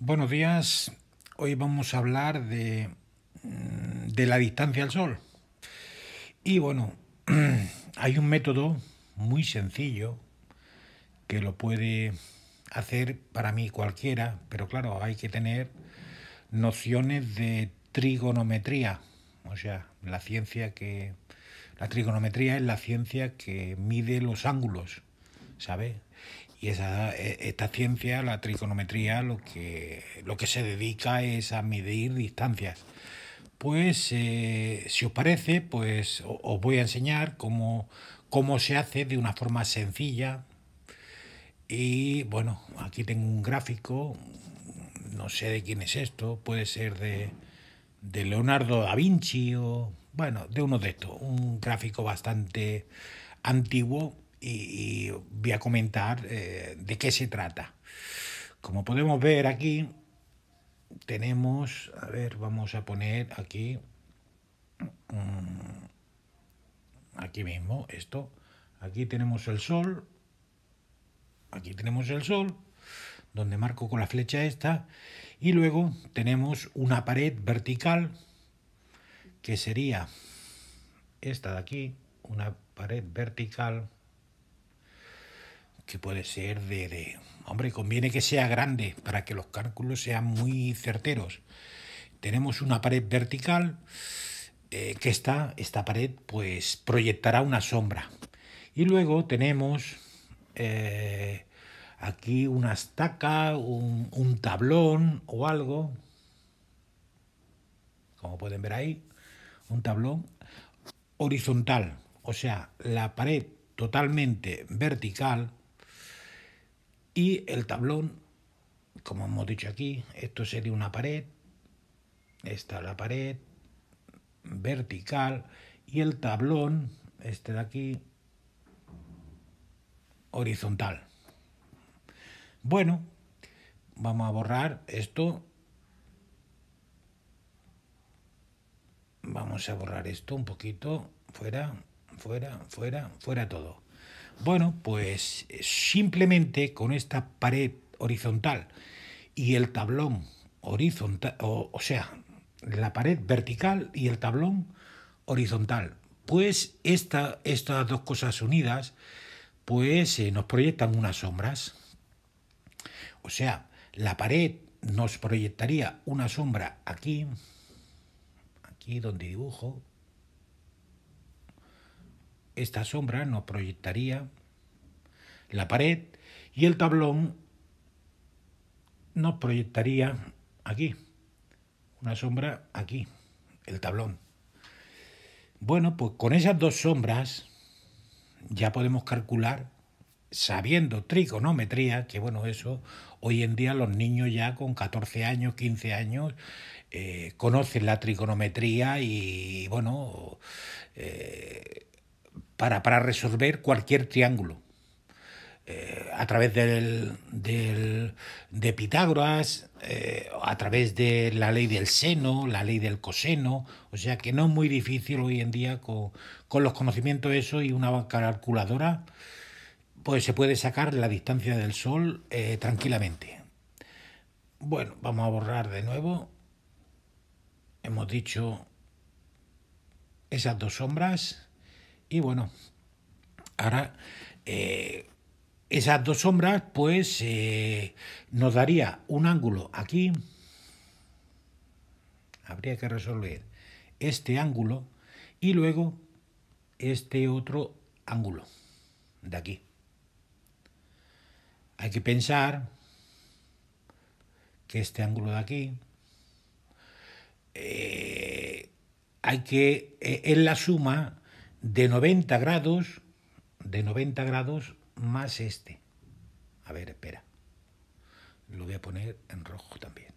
Buenos días, hoy vamos a hablar de, mm, de, la distancia al sol. Y bueno, hay un método muy sencillo que lo puede hacer para mí cualquiera, pero claro, hay que tener nociones de trigonometría, o sea, la ciencia que... La trigonometría es la ciencia que mide los ángulos, ¿sabes? Y e, esta ciencia, la trigonometría, lo que, lo que se dedica es a medir distancias. Pues, eh, si os parece, pues os voy a enseñar cómo, cómo se hace de una forma sencilla. Y bueno, aquí tengo un gráfico, no sé de quién es esto, puede ser de, de Leonardo da Vinci o, bueno, de uno de estos, un gráfico bastante antiguo y, voy a comentar eh, de qué se trata. Como podemos ver aquí, tenemos, a ver, vamos a poner aquí, mm, aquí mismo, esto, aquí tenemos el sol, aquí tenemos el sol, donde marco con la flecha esta, y luego tenemos una pared vertical, que sería esta de aquí, una pared vertical puede ser de, Hombre, conviene que sea grande para que los cálculos sean muy certeros. Tenemos una pared vertical eh, que está, esta pared pues proyectará una sombra. Y luego tenemos eh, aquí una estaca, un, un tablón o algo. Como pueden ver ahí, un tablón horizontal. O sea, la pared totalmente vertical y el tablón, como hemos dicho aquí, esto sería una pared, esta la pared vertical y el tablón, este de aquí, horizontal. Bueno, vamos a borrar esto. Vamos a borrar esto un poquito, fuera, fuera, fuera, fuera todo. Bueno, pues eh, simplemente con esta pared horizontal y el tablón horizontal, o, sea, la pared vertical y el tablón horizontal. Pues estas dos cosas unidas, pues eh, nos proyectan unas sombras. O sea, la pared nos proyectaría una sombra aquí, aquí donde dibujo, esta sombra nos proyectaría la pared y el tablón nos proyectaría aquí, una sombra aquí, el tablón. Bueno, pues con esas dos sombras ya podemos calcular, sabiendo trigonometría, que bueno, eso hoy en día los niños ya con 14 años, 15 años, eh, conocen la trigonometría y bueno, eh, para, para resolver cualquier triángulo. Eh, a través del, de Pitágoras, eh, a través de la ley del seno, la ley del coseno, o sea que no es muy difícil hoy en día con, los conocimientos eso y una calculadora, pues se puede sacar la distancia del Sol eh, tranquilamente. Bueno, vamos a borrar de nuevo. Hemos dicho esas dos sombras. Y bueno, ahora eh, esas dos sombras pues eh, nos daría un ángulo aquí. Habría que resolver este ángulo y luego este otro ángulo de aquí. Hay que pensar que este ángulo de aquí eh, hay que en la suma de 90 grados, de 90 grados más este. A ver, espera. Lo voy a poner en rojo también.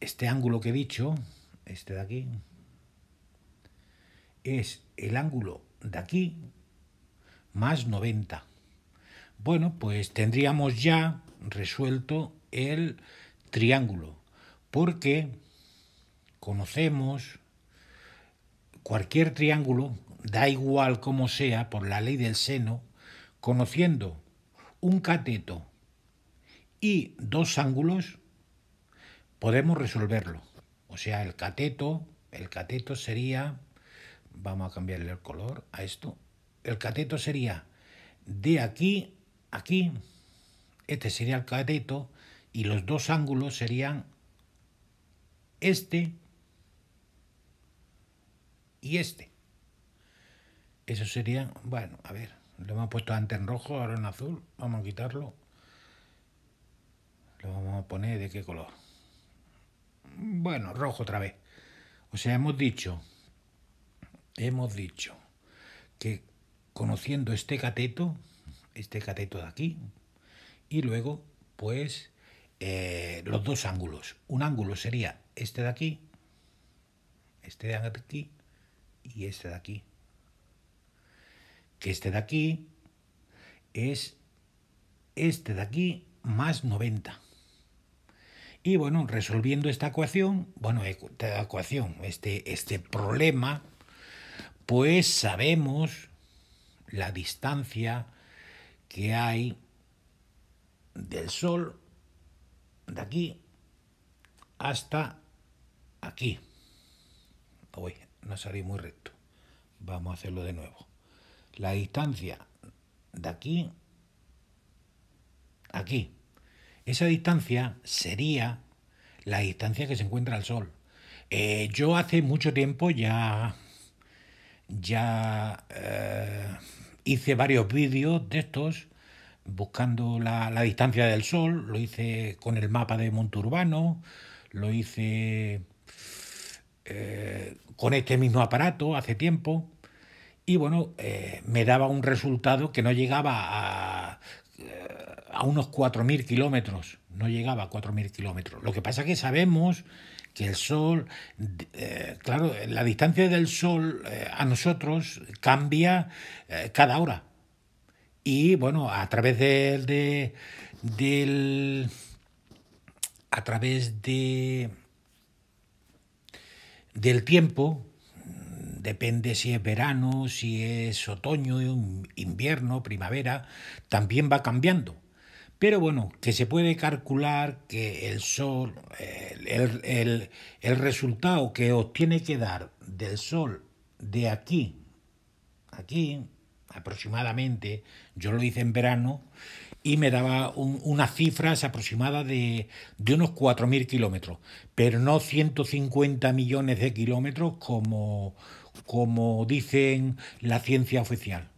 Este ángulo que he dicho, este de aquí, es el ángulo de aquí más 90. Bueno, pues tendríamos ya resuelto el triángulo, porque conocemos cualquier triángulo, da igual como sea, por la ley del seno, conociendo un cateto y dos ángulos, podemos resolverlo. O sea, el cateto, el cateto sería, vamos a cambiarle el color a esto, el cateto sería de aquí, aquí, este sería el cateto, y los dos ángulos serían este y este. Eso sería, bueno, a ver, lo hemos puesto antes en rojo, ahora en azul, vamos a quitarlo. Lo vamos a poner de qué color. Bueno, rojo otra vez. O sea, hemos dicho, hemos dicho que conociendo este cateto, este cateto de aquí, y luego, pues, eh, los dos ángulos. Un ángulo sería este de aquí, este de aquí, y este de aquí. Que este de aquí es este de aquí más 90. Y bueno, resolviendo esta ecuación, bueno, esta ecuación, este, este problema, pues sabemos la distancia que hay del Sol de aquí hasta aquí no salí muy recto. Vamos a hacerlo de nuevo. La distancia de aquí aquí. Esa distancia sería la distancia que se encuentra el Sol. Eh, yo hace mucho tiempo ya, ya eh, hice varios vídeos de estos buscando la, la, distancia del Sol. Lo hice con el mapa de Monturbano, lo hice eh, con este mismo aparato hace tiempo y bueno, eh, me daba un resultado que no llegaba a, eh, unos 4.000 kilómetros, no llegaba a 4.000 kilómetros. Lo que pasa es que sabemos que el Sol, claro, la distancia del Sol a nosotros cambia cada hora. Y bueno, a través de del... a través de del tiempo, depende si es verano, si es otoño, invierno, primavera, también va cambiando. Pero bueno, que se puede calcular que el sol, el, el, el resultado que os tiene que dar del sol de aquí, aquí, aproximadamente, yo lo hice en verano, y me daba unas cifras aproximadas de, de unos 4.000 kilómetros, pero no 150 millones de kilómetros como, como dicen la ciencia oficial.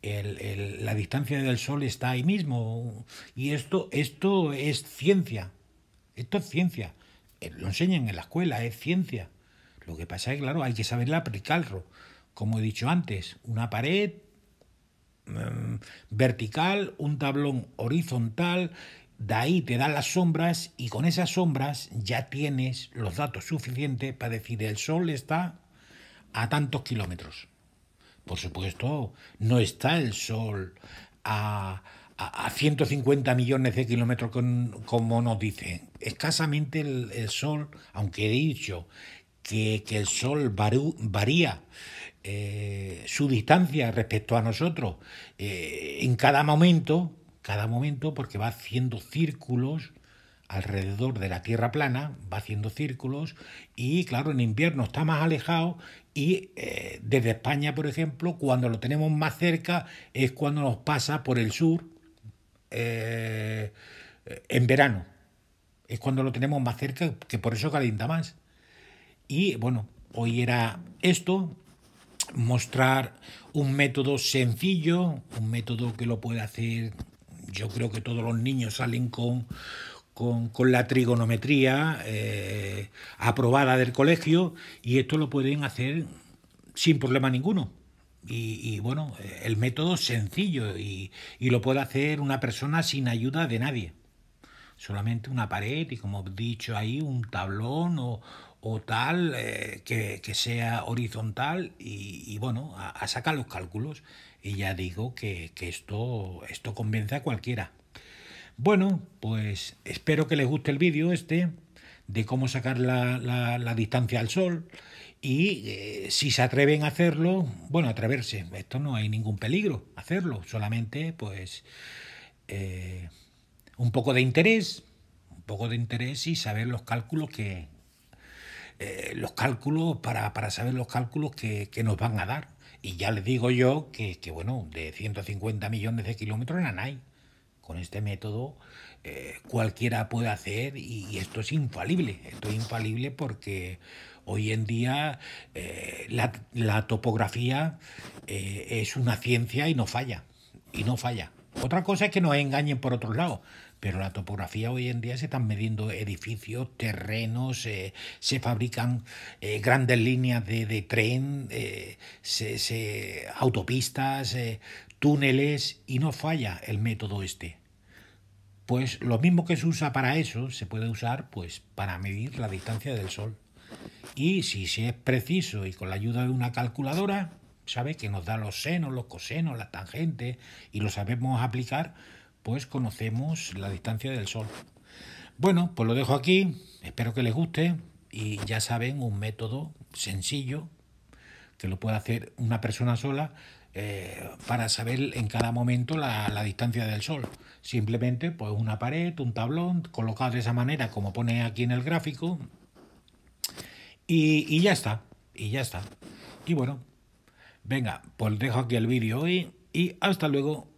El, el, la distancia del Sol está ahí mismo y esto, esto es ciencia, esto es ciencia, eh, lo enseñan en la escuela, es ciencia. Lo que pasa es claro, hay que saberla calro como he dicho antes, una pared em, vertical, un tablón horizontal, de ahí te dan las sombras y con esas sombras ya tienes los datos suficientes para decir el sol está a tantos kilómetros. Por supuesto, no está el sol a, a, 150 millones de kilómetros como nos dicen. Escasamente el sol, aunque he dicho que, el Sol varía eh, su distancia respecto a nosotros eh, en cada momento, cada momento, porque va haciendo círculos alrededor de la Tierra plana, va haciendo círculos y claro, en invierno está más alejado y eh, desde España, por ejemplo, cuando lo tenemos más cerca es cuando nos pasa por el sur en verano. Es cuando lo tenemos más cerca, que por eso calienta más. Y bueno, hoy era esto, mostrar un método sencillo, un método que lo puede hacer, yo creo que todos los niños salen con, con, la trigonometría eh, aprobada del colegio y esto lo pueden hacer sin problema ninguno. Y, bueno, el método sencillo y, y lo puede hacer una persona sin ayuda de nadie solamente una pared y como he dicho ahí un tablón o, o tal, eh, que, sea horizontal y, bueno, a, sacar los cálculos. Y ya digo que, esto, esto convence a cualquiera. Bueno, pues espero que les guste el vídeo este de cómo sacar la, distancia al sol y eh, si se atreven a hacerlo, bueno, atreverse, esto no hay ningún peligro, hacerlo, solamente pues eh, un poco de interés, un poco de interés y saber los cálculos que, eh, los cálculos, para, saber los cálculos que, nos van a dar. Y ya les digo yo que, que bueno, de 150 millones de kilómetros en hay Con este método eh, cualquiera puede hacer y, esto es infalible. Esto es infalible porque hoy en día eh, la, la, topografía es una ciencia y no falla. Y no falla. Otra cosa es que nos engañen por otros lados, pero la topografía hoy en día se están midiendo edificios, terrenos, eh, se fabrican eh, grandes líneas de, tren, eh, autopistas, túneles y no falla el método este. Pues lo mismo que se usa para eso, se puede usar pues para medir la distancia del Sol. Y si es preciso y con la ayuda de una calculadora, sabe que nos da los senos, los cosenos, las tangentes y lo sabemos aplicar, pues conocemos la distancia del Sol. Bueno, pues lo dejo aquí, espero que les guste y ya saben, un método sencillo que lo puede hacer una persona sola eh, para saber en cada momento la, distancia del sol. Simplemente pues una pared, un tablón, colocado de esa manera como pone aquí en el gráfico y, y ya está, y ya está. Y bueno, venga, pues dejo aquí el vídeo hoy y hasta luego.